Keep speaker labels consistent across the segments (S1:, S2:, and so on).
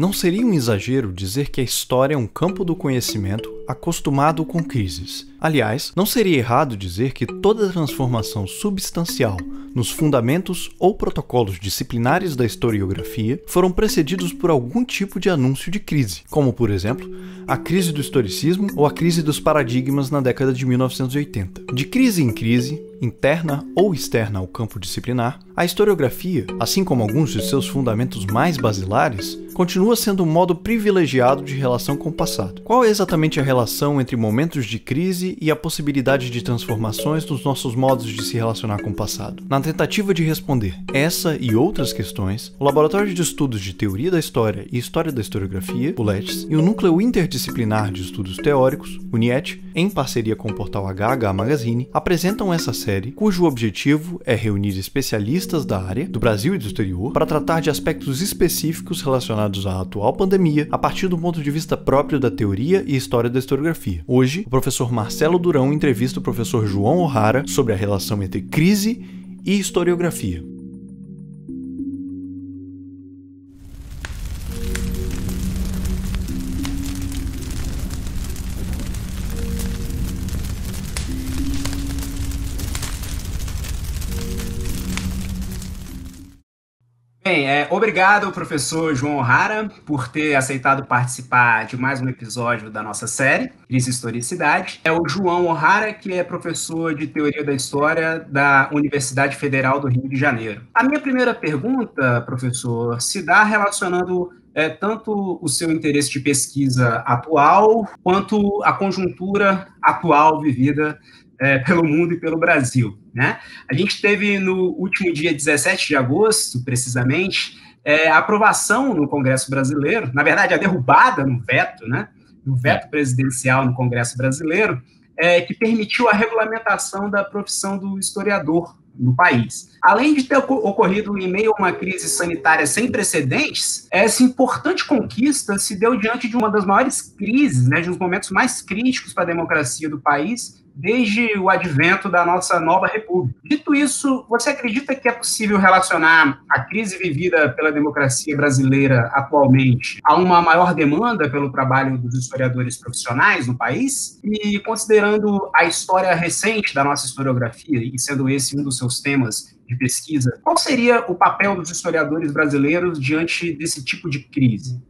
S1: Não seria um exagero dizer que a história é um campo do conhecimento acostumado com crises. Aliás, não seria errado dizer que toda transformação substancial nos fundamentos ou protocolos disciplinares da historiografia foram precedidos por algum tipo de anúncio de crise, como, por exemplo, a crise do historicismo ou a crise dos paradigmas na década de 1980. De crise em crise, interna ou externa ao campo disciplinar, a historiografia, assim como alguns de seus fundamentos mais basilares, continua sendo um modo privilegiado de relação com o passado. Qual é exatamente a relação relação entre momentos de crise e a possibilidade de transformações nos nossos modos de se relacionar com o passado. Na tentativa de responder essa e outras questões, o Laboratório de Estudos de Teoria da História e História da Historiografia, o e o Núcleo Interdisciplinar de Estudos Teóricos, o NIET, em parceria com o portal HH Magazine, apresentam essa série, cujo objetivo é reunir especialistas da área, do Brasil e do exterior, para tratar de aspectos específicos relacionados à atual pandemia a partir do ponto de vista próprio da teoria e história da historiografia. Hoje, o professor Marcelo Durão entrevista o professor João O'Hara sobre a relação entre crise e historiografia.
S2: Bem, é, obrigado, professor João Rara, por ter aceitado participar de mais um episódio da nossa série, Crise Historicidade. É o João O'Hara, que é professor de Teoria da História da Universidade Federal do Rio de Janeiro. A minha primeira pergunta, professor, se dá relacionando é, tanto o seu interesse de pesquisa atual, quanto a conjuntura atual vivida é, pelo mundo e pelo Brasil. Né? A gente teve no último dia 17 de agosto, precisamente, é, a aprovação no Congresso Brasileiro, na verdade, a derrubada no veto, né, no veto é. presidencial no Congresso Brasileiro, é, que permitiu a regulamentação da profissão do historiador no país. Além de ter ocorrido em meio a uma crise sanitária sem precedentes, essa importante conquista se deu diante de uma das maiores crises, né, de um dos momentos mais críticos para a democracia do país, desde o advento da nossa nova república. Dito isso, você acredita que é possível relacionar a crise vivida pela democracia brasileira atualmente a uma maior demanda pelo trabalho dos historiadores profissionais no país? E considerando a história recente da nossa historiografia, e sendo esse um dos seus temas de pesquisa, qual seria o papel dos historiadores brasileiros diante desse tipo de crise?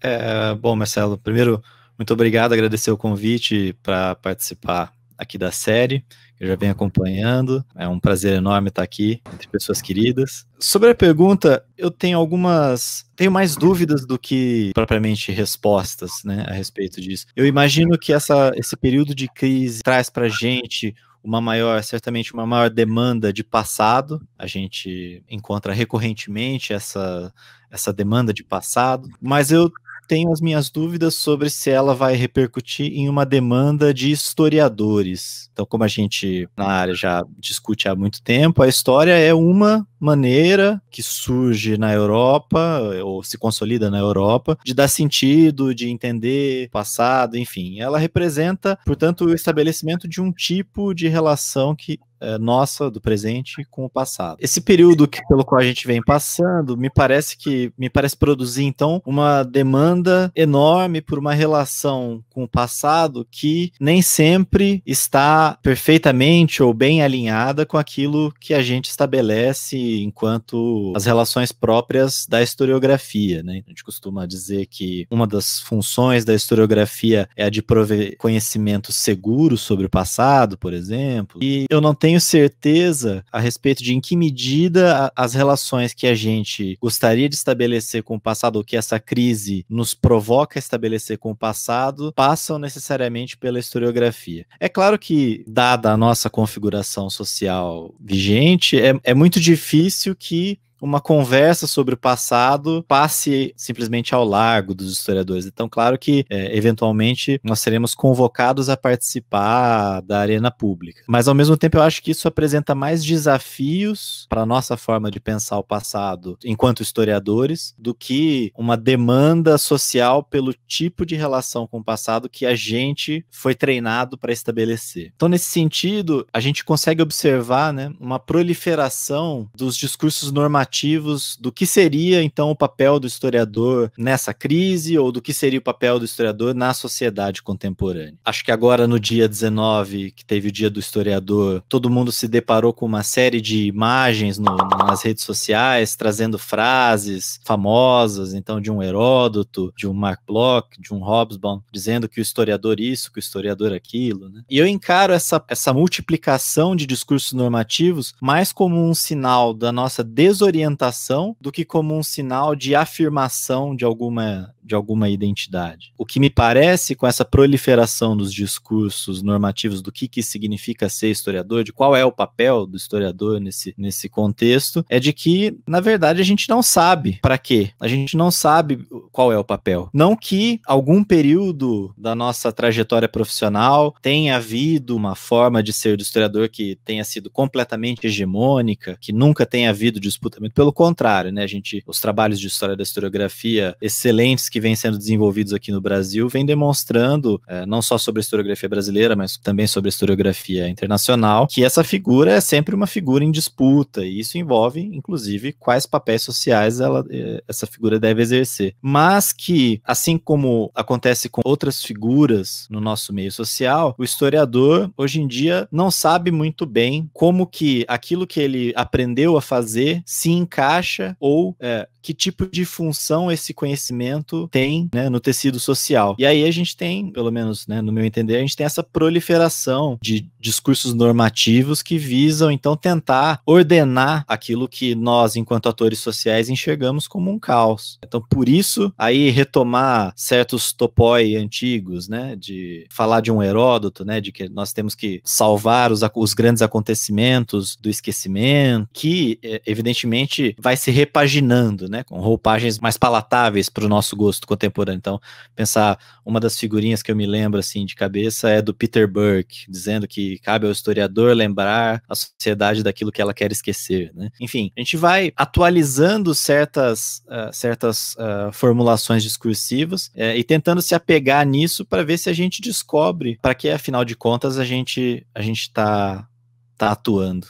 S3: É, bom, Marcelo, primeiro, muito obrigado, agradecer o convite para participar aqui da série. Eu já venho acompanhando. É um prazer enorme estar aqui entre pessoas queridas. Sobre a pergunta, eu tenho algumas, tenho mais dúvidas do que propriamente respostas, né, a respeito disso. Eu imagino que essa, esse período de crise traz para gente uma maior, certamente uma maior demanda de passado. A gente encontra recorrentemente essa essa demanda de passado, mas eu tenho as minhas dúvidas sobre se ela vai repercutir em uma demanda de historiadores. Então, como a gente na área já discute há muito tempo, a história é uma maneira que surge na Europa ou se consolida na Europa de dar sentido, de entender passado, enfim. Ela representa, portanto, o estabelecimento de um tipo de relação que eh, nossa do presente com o passado. Esse período que, pelo qual a gente vem passando, me parece que me parece produzir então uma demanda enorme por uma relação com o passado que nem sempre está perfeitamente ou bem alinhada com aquilo que a gente estabelece enquanto as relações próprias da historiografia. Né? Então, a gente costuma dizer que uma das funções da historiografia é a de prover conhecimento seguro sobre o passado, por exemplo, e eu não tenho certeza a respeito de em que medida as relações que a gente gostaria de estabelecer com o passado, ou que essa crise nos provoca a estabelecer com o passado, passam necessariamente pela historiografia. É claro que, dada a nossa configuração social vigente, é, é muito difícil difícil que uma conversa sobre o passado passe simplesmente ao largo dos historiadores. Então, claro que, é, eventualmente, nós seremos convocados a participar da arena pública. Mas, ao mesmo tempo, eu acho que isso apresenta mais desafios para a nossa forma de pensar o passado enquanto historiadores do que uma demanda social pelo tipo de relação com o passado que a gente foi treinado para estabelecer. Então, nesse sentido, a gente consegue observar né, uma proliferação dos discursos normativos alternativos do que seria então o papel do historiador nessa crise ou do que seria o papel do historiador na sociedade contemporânea. Acho que agora no dia 19, que teve o dia do historiador, todo mundo se deparou com uma série de imagens no, nas redes sociais trazendo frases famosas, então de um Heródoto, de um Mark Bloch, de um Hobsbawm, dizendo que o historiador isso, que o historiador aquilo, né? E eu encaro essa, essa multiplicação de discursos normativos mais como um sinal da nossa desorientação orientação do que como um sinal de afirmação de alguma, de alguma identidade. O que me parece com essa proliferação dos discursos normativos do que, que significa ser historiador, de qual é o papel do historiador nesse, nesse contexto, é de que, na verdade, a gente não sabe para quê. A gente não sabe qual é o papel. Não que algum período da nossa trajetória profissional tenha havido uma forma de ser do historiador que tenha sido completamente hegemônica, que nunca tenha havido disputa, muito pelo contrário, né? A gente, os trabalhos de história da historiografia excelentes que vêm sendo desenvolvidos aqui no Brasil, vêm demonstrando é, não só sobre a historiografia brasileira, mas também sobre a historiografia internacional, que essa figura é sempre uma figura em disputa, e isso envolve, inclusive, quais papéis sociais ela, eh, essa figura deve exercer. Mas mas que, assim como acontece com outras figuras no nosso meio social, o historiador hoje em dia não sabe muito bem como que aquilo que ele aprendeu a fazer se encaixa ou é, que tipo de função esse conhecimento tem né, no tecido social. E aí a gente tem, pelo menos né, no meu entender, a gente tem essa proliferação de discursos normativos que visam então tentar ordenar aquilo que nós, enquanto atores sociais, enxergamos como um caos. Então, por isso, aí retomar certos topoi antigos, né, de falar de um Heródoto, né, de que nós temos que salvar os, os grandes acontecimentos do esquecimento, que eh, evidentemente vai se repaginando, né? Com roupagens mais palatáveis para o nosso gosto contemporâneo. Então, pensar uma das figurinhas que eu me lembro assim de cabeça é do Peter Burke, dizendo que cabe ao historiador lembrar a sociedade daquilo que ela quer esquecer, né? Enfim, a gente vai atualizando certas, uh, certas uh, formulações discursivas uh, e tentando se apegar nisso para ver se a gente descobre para que,
S1: afinal de contas, a gente a gente está tá atuando.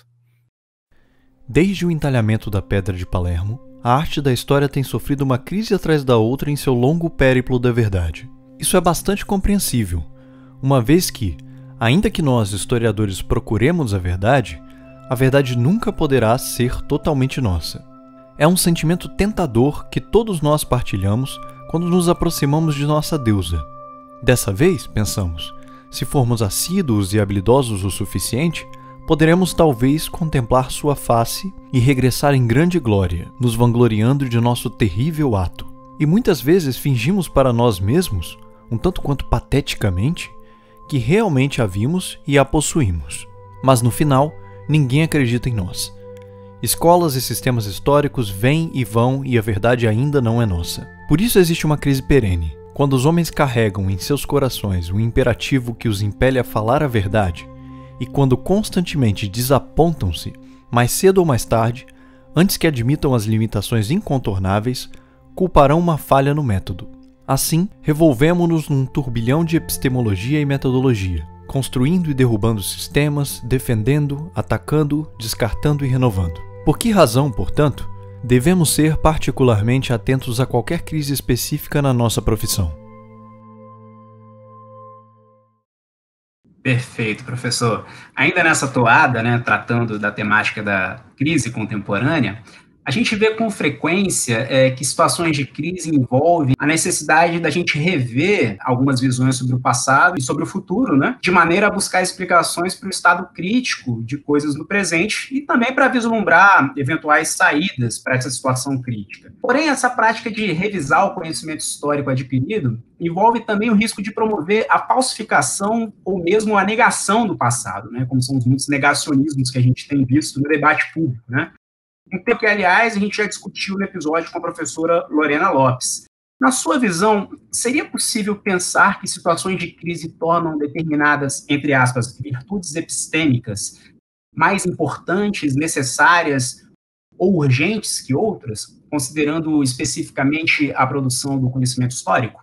S1: Desde o entalhamento da Pedra de Palermo, a arte da história tem sofrido uma crise atrás da outra em seu longo périplo da verdade. Isso é bastante compreensível, uma vez que, ainda que nós historiadores procuremos a verdade, a verdade nunca poderá ser totalmente nossa. É um sentimento tentador que todos nós partilhamos quando nos aproximamos de nossa deusa. Dessa vez, pensamos, se formos assíduos e habilidosos o suficiente, poderemos talvez contemplar sua face e regressar em grande glória, nos vangloriando de nosso terrível ato. E muitas vezes fingimos para nós mesmos, um tanto quanto pateticamente, que realmente a vimos e a possuímos. Mas no final, ninguém acredita em nós. Escolas e sistemas históricos vêm e vão e a verdade ainda não é nossa. Por isso existe uma crise perene. Quando os homens carregam em seus corações o imperativo que os impele a falar a verdade, e quando constantemente desapontam-se, mais cedo ou mais tarde, antes que admitam as limitações incontornáveis, culparão uma falha no método. Assim, revolvemos-nos num turbilhão de epistemologia e metodologia, construindo e derrubando sistemas, defendendo, atacando, descartando e renovando. Por que razão, portanto, devemos ser particularmente atentos a qualquer crise específica na nossa profissão?
S2: Perfeito, professor. Ainda nessa toada, né, tratando da temática da crise contemporânea, a gente vê com frequência é, que situações de crise envolvem a necessidade da gente rever algumas visões sobre o passado e sobre o futuro, né? De maneira a buscar explicações para o estado crítico de coisas no presente e também para vislumbrar eventuais saídas para essa situação crítica. Porém, essa prática de revisar o conhecimento histórico adquirido envolve também o risco de promover a falsificação ou mesmo a negação do passado, né? Como são os muitos negacionismos que a gente tem visto no debate público, né? um tema que, aliás, a gente já discutiu no episódio com a professora Lorena Lopes. Na sua visão, seria possível pensar que situações de crise tornam determinadas, entre aspas, virtudes epistêmicas mais importantes, necessárias ou urgentes que outras, considerando especificamente a produção do conhecimento histórico?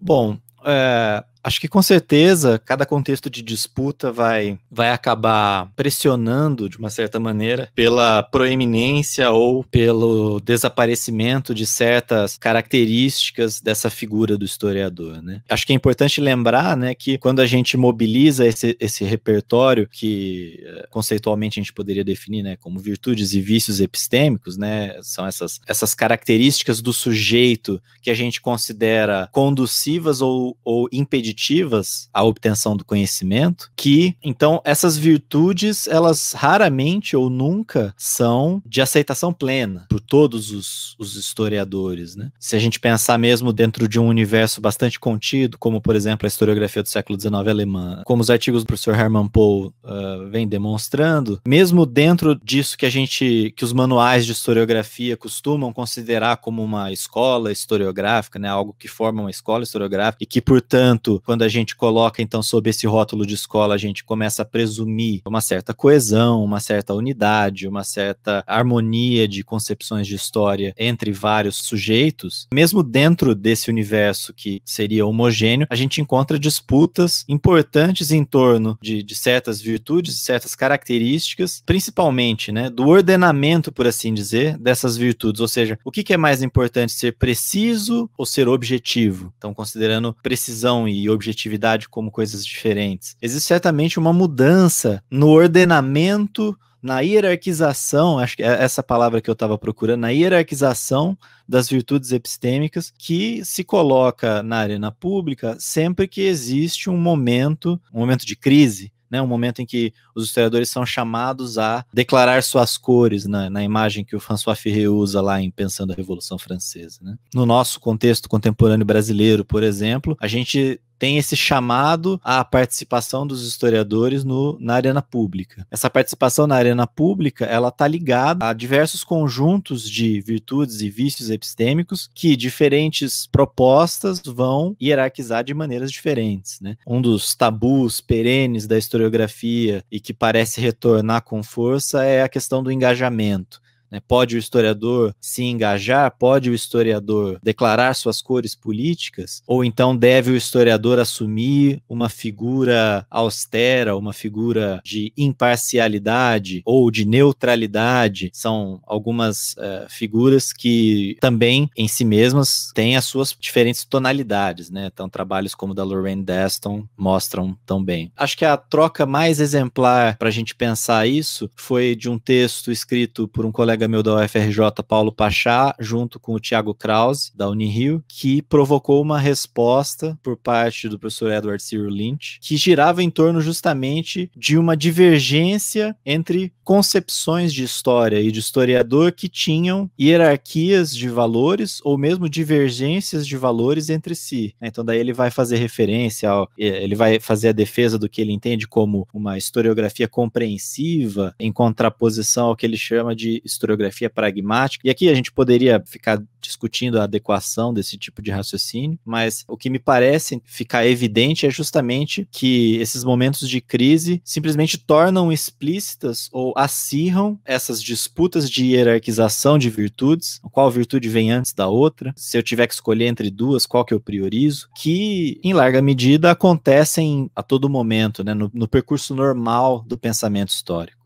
S3: Bom, é, Acho que com certeza cada contexto de disputa vai, vai acabar pressionando de uma certa maneira pela proeminência ou pelo desaparecimento de certas características dessa figura do historiador, né? Acho que é importante lembrar, né, que quando a gente mobiliza esse, esse repertório que eh, conceitualmente a gente poderia definir, né, como virtudes e vícios epistêmicos, né, são essas, essas características do sujeito que a gente considera conduzivas ou, ou impeditivas a à obtenção do conhecimento, que então essas virtudes, elas raramente ou nunca são de aceitação plena por todos os, os historiadores, né? Se a gente pensar mesmo dentro de um universo bastante contido, como por exemplo a historiografia do século XIX alemã, como os artigos do professor Hermann Pohl uh, ah, vem demonstrando, mesmo dentro disso que a gente, que os manuais de historiografia costumam considerar como uma escola historiográfica, né, algo que forma uma escola historiográfica e que, portanto, quando a gente coloca, então, sob esse rótulo de escola, a gente começa a presumir uma certa coesão, uma certa unidade, uma certa harmonia de concepções de história entre vários sujeitos, mesmo dentro desse universo que seria homogêneo, a gente encontra disputas importantes em torno de, de certas virtudes, de certas características, principalmente, né, do ordenamento, por assim dizer, dessas virtudes, ou seja, o que, que é mais importante, ser preciso ou ser objetivo? Então, considerando precisão e objetividade como coisas diferentes. Existe certamente uma mudança no ordenamento na hierarquização, acho que é essa palavra que eu estava procurando, na hierarquização das virtudes epistêmicas que se coloca na arena pública sempre que existe um momento, um momento de crise, né, um momento em que os historiadores são chamados a declarar suas cores né, na imagem que o François Ferré usa lá em Pensando a Revolução Francesa. Né. No nosso contexto contemporâneo brasileiro, por exemplo, a gente tem esse chamado à participação dos historiadores no, na arena pública. Essa participação na arena pública, ela está ligada a diversos conjuntos de virtudes e vícios epistêmicos que diferentes propostas vão hierarquizar de maneiras diferentes. Né? Um dos tabus perenes da historiografia e que parece retornar com força é a questão do engajamento. Né? Pode o historiador se engajar? Pode o historiador declarar suas cores políticas? Ou então deve o historiador assumir uma figura austera, uma figura de imparcialidade ou de neutralidade? São algumas uh, figuras que também, em si mesmas, têm as suas diferentes tonalidades. Né? Então, trabalhos como o da Lorraine Deston mostram tão bem. Acho que a troca mais exemplar para a gente pensar isso foi de um texto escrito por um colega colega meu da UFRJ, Paulo Pachá, junto com o Tiago Krause, da Unirio, que provocou uma resposta por parte do professor Edward Cyril Lynch, que girava em torno justamente de uma divergência entre concepções de história e de historiador que tinham hierarquias de valores ou mesmo divergências de valores entre si. Né? Então daí ele vai fazer referência, ao, ele vai fazer a defesa do que ele entende como uma historiografia compreensiva em contraposição ao que ele chama de historiografia historiografia pragmática. E aqui a gente poderia ficar discutindo a adequação desse tipo de raciocínio, mas o que me parece ficar evidente é justamente que esses momentos de crise simplesmente tornam explícitas ou acirram essas disputas de hierarquização de virtudes, qual virtude vem antes da outra, se eu tiver que escolher entre duas, qual que eu priorizo, que em larga medida acontecem a todo momento, né, no, no percurso normal do pensamento histórico.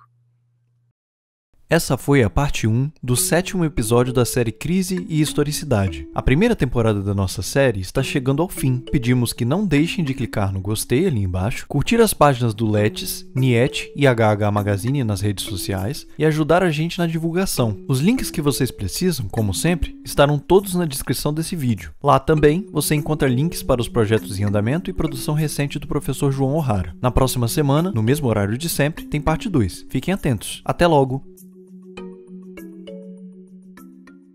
S1: Essa foi a parte 1 do sétimo episódio da série Crise e Historicidade. A primeira temporada da nossa série está chegando ao fim. Pedimos que não deixem de clicar no gostei ali embaixo, curtir as páginas do Letes, Niet e HH Magazine nas redes sociais e ajudar a gente na divulgação. Os links que vocês precisam, como sempre, estarão todos na descrição desse vídeo. Lá também você encontra links para os projetos em andamento e produção recente do professor João O'Hara. Na próxima semana, no mesmo horário de sempre, tem parte 2. Fiquem atentos. Até logo!